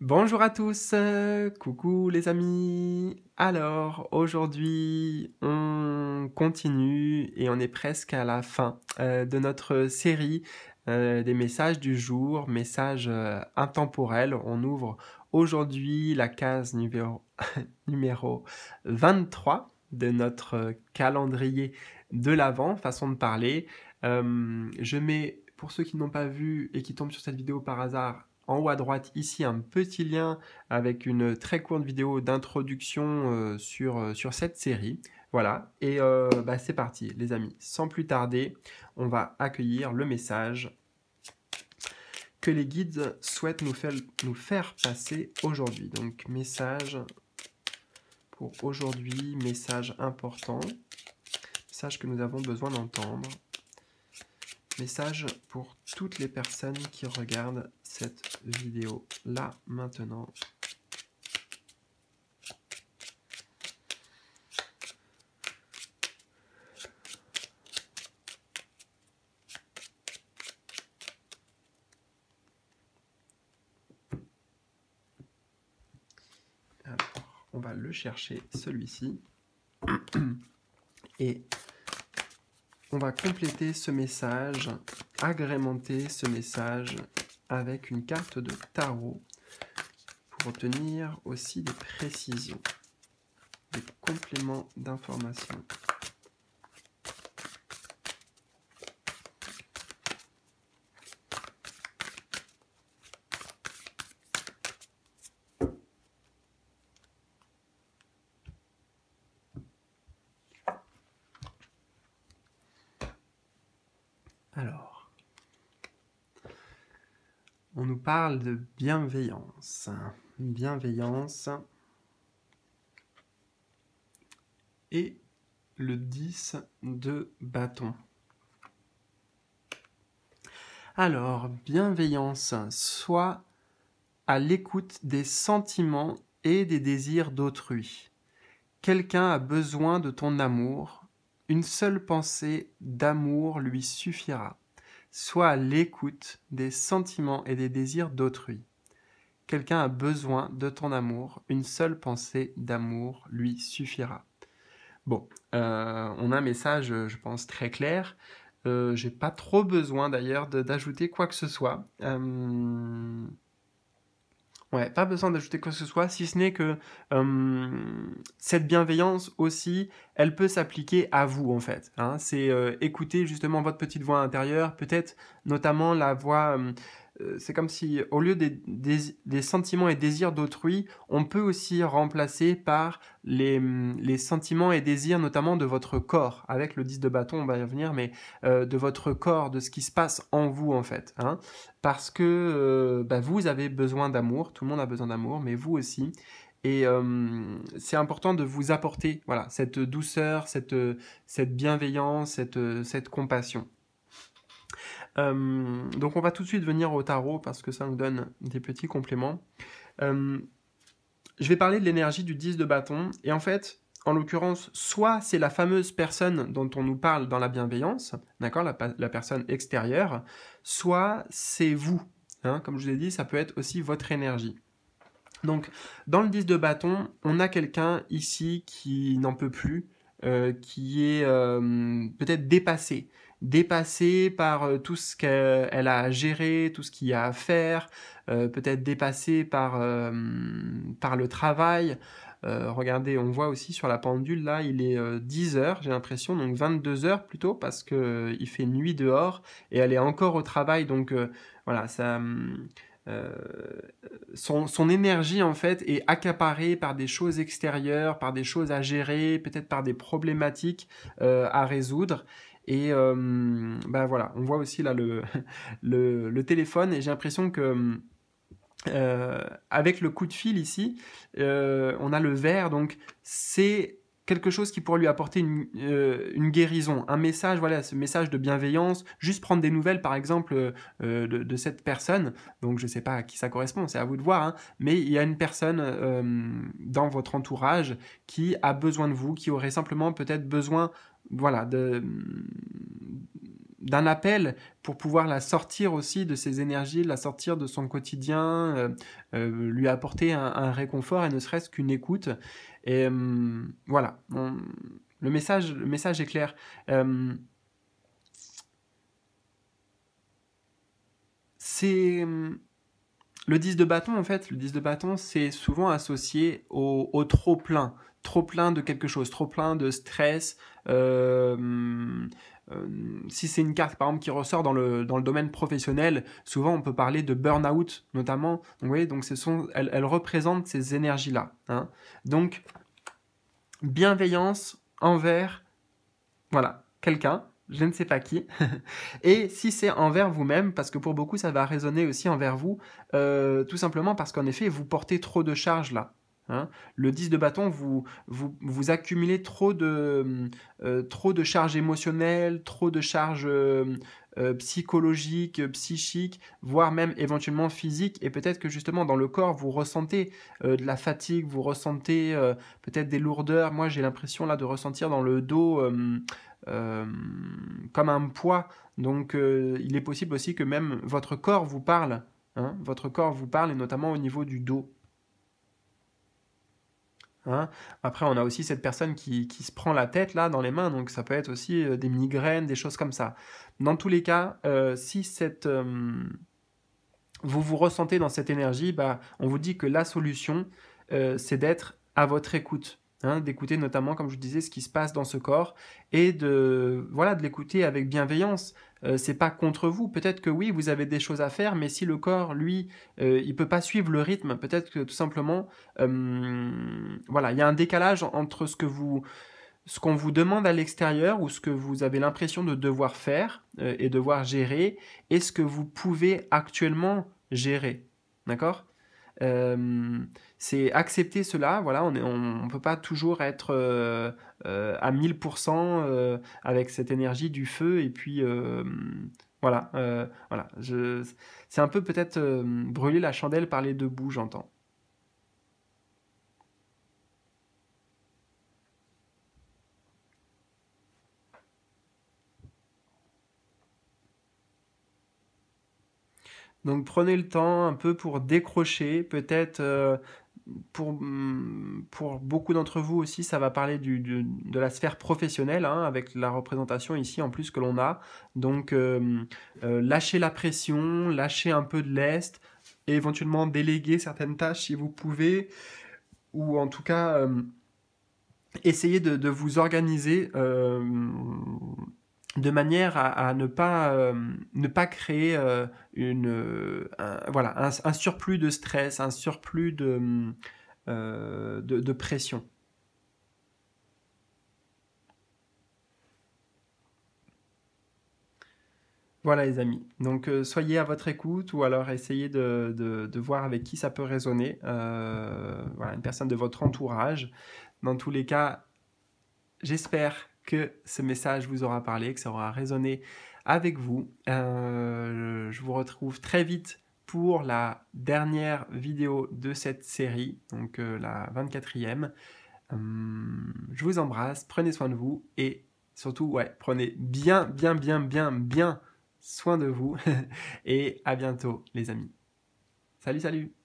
Bonjour à tous, coucou les amis. Alors aujourd'hui on continue et on est presque à la fin euh, de notre série euh, des messages du jour, messages euh, intemporels. On ouvre aujourd'hui la case numéro, numéro 23 de notre calendrier de l'avant, façon de parler. je mets, pour ceux qui n'ont pas vu et qui tombent sur cette vidéo par hasard, en haut à droite ici un petit lien avec une très courte vidéo d'introduction euh, sur, euh, sur cette série. Voilà, et euh, bah, c'est parti les amis. Sans plus tarder, on va accueillir le message que les guides souhaitent nous faire, nous faire passer aujourd'hui. Donc message pour aujourd'hui, message important, message que nous avons besoin d'entendre, message pour toutes les personnes qui regardent cette vidéo là maintenant. on va le chercher celui-ci et on va compléter ce message, agrémenter ce message avec une carte de tarot pour obtenir aussi des précisions, des compléments d'informations. Alors, on nous parle de bienveillance. Bienveillance. Et le 10 de bâton. Alors, bienveillance, soit à l'écoute des sentiments et des désirs d'autrui. Quelqu'un a besoin de ton amour, une seule pensée d'amour lui suffira. Soit à l'écoute des sentiments et des désirs d'autrui. Quelqu'un a besoin de ton amour, une seule pensée d'amour lui suffira. Bon, euh, on a un message, je pense, très clair. Euh, j'ai pas trop besoin d'ailleurs d'ajouter quoi que ce soit. Euh, Ouais, pas besoin d'ajouter quoi que ce soit, si ce n'est que cette bienveillance aussi, elle peut s'appliquer à vous en fait. Hein. C'est euh, écouter justement votre petite voix intérieure, peut-être notamment la voix euh, c'est comme si, au lieu des, sentiments et désirs d'autrui, on peut aussi remplacer par les, mm, sentiments et désirs, notamment de votre corps. Avec le 10 de bâton, on va y revenir, mais euh, de votre corps, de ce qui se passe en vous, en fait. Hein. parce que euh, bah, vous avez besoin d'amour, tout le monde a besoin d'amour, mais vous aussi. Et c'est important de vous apporter voilà, cette douceur, cette, bienveillance, cette compassion. Euh, donc on va tout de suite venir au tarot parce que ça nous donne des petits compléments. Euh, je vais parler de l'énergie du 10 de bâton. Et en fait, en l'occurrence, soit c'est la fameuse personne dont on nous parle dans la bienveillance, d'accord, la, personne extérieure, soit c'est vous. Hein. comme je vous ai dit, ça peut être aussi votre énergie. Donc, dans le 10 de bâton, on a quelqu'un ici qui n'en peut plus, euh, qui est peut-être dépassé, dépassée par euh, tout ce qu'elle a à gérer, tout ce qu'il y a à faire, euh, peut-être dépassée par, euh, par le travail. regardez, on voit aussi sur la pendule, là, il est 10 heures, j'ai l'impression, donc 22 heures plutôt, parce que il fait nuit dehors et elle est encore au travail, donc voilà, ça. son, son, énergie en fait est accaparée par des choses extérieures, par des choses à gérer, peut-être par des problématiques à résoudre. Et euh, bah, voilà, on voit aussi là le, le, téléphone et j'ai l'impression que euh, avec le coup de fil ici, euh, on a le vert, donc c'est quelque chose qui pourrait lui apporter une, euh, une, guérison, un message, voilà, ce message de bienveillance, juste prendre des nouvelles par exemple de, cette personne, donc je ne sais pas à qui ça correspond, c'est à vous de voir, hein. mais il y a une personne dans votre entourage qui a besoin de vous, qui aurait simplement peut-être besoin voilà, d'un appel pour pouvoir la sortir aussi de ses énergies, la sortir de son quotidien, euh, euh, lui apporter un, réconfort et ne serait-ce qu'une écoute. Et euh, voilà, le, message, le message est clair. c'est le 10 de bâton, en fait, le 10 de bâton, c'est souvent associé au, trop-plein. Trop-plein de quelque chose, trop-plein de stress. Euh, euh, si c'est une carte, par exemple, qui ressort dans le, dans le domaine professionnel, souvent on peut parler de burn-out, notamment. Donc, vous voyez, donc ce sont, elle, représente ces énergies-là. Hein. Donc, bienveillance envers, voilà, quelqu'un je ne sais pas qui. et si c'est envers vous-même, parce que pour beaucoup ça va résonner aussi envers vous, euh, tout simplement parce qu'en effet vous portez trop de charges là. Hein. Le 10 de bâton, vous, vous, accumulez trop de, euh, trop de charges émotionnelles, trop de charges euh, psychologiques, psychiques, voire même éventuellement physiques. Et peut-être que justement dans le corps, vous ressentez de la fatigue, vous ressentez peut-être des lourdeurs. Moi, j'ai l'impression là de ressentir dans le dos euh, comme un poids. Donc euh, il est possible aussi que même votre corps vous parle. Hein. votre corps vous parle, et notamment au niveau du dos. Hein. Après, on a aussi cette personne qui, se prend la tête là dans les mains, donc ça peut être aussi euh, des migraines, des choses comme ça. Dans tous les cas, si vous vous ressentez dans cette énergie, bah, on vous dit que la solution, c'est d'être à votre écoute. Hein, d'écouter notamment, comme je vous disais, ce qui se passe dans ce corps et de voilà de l'écouter avec bienveillance. Euh, c'est pas contre vous. Peut-être que oui, vous avez des choses à faire, mais si le corps, lui, euh, il peut pas suivre le rythme, peut-être que tout simplement, euh, voilà, il y a un décalage entre ce que vous ce qu'on vous demande à l'extérieur ou ce que vous avez l'impression de devoir faire et devoir gérer et ce que vous pouvez actuellement gérer. D'accord c'est accepter cela, voilà, on ne peut pas toujours être euh, euh, à 1000% euh, avec cette énergie du feu, et puis voilà, voilà c'est un peu peut-être brûler la chandelle par les deux bouts, j'entends. Donc prenez le temps un peu pour décrocher, peut-être euh, pour, mm, pour, beaucoup d'entre vous aussi, ça va parler de la sphère professionnelle, hein, avec la représentation ici en plus que l'on a. Donc euh, euh, lâchez la pression, lâchez un peu de lest, et éventuellement déléguer certaines tâches si vous pouvez, ou en tout cas essayez de, de vous organiser de manière à, ne, pas, euh, ne pas créer euh, une, euh, un, voilà, un, surplus de stress, un surplus de, de, pression. Voilà les amis, donc soyez à votre écoute ou alors essayez de, voir avec qui ça peut résonner, voilà, une personne de votre entourage. Dans tous les cas, j'espère que ce message vous aura parlé, que ça aura résonné avec vous. Euh, je vous retrouve très vite pour la dernière vidéo de cette série, donc euh, la 24e. Hum, je vous embrasse, prenez soin de vous et surtout, ouais, prenez bien, bien, bien, bien, bien soin de vous. et à bientôt, les amis. Salut, salut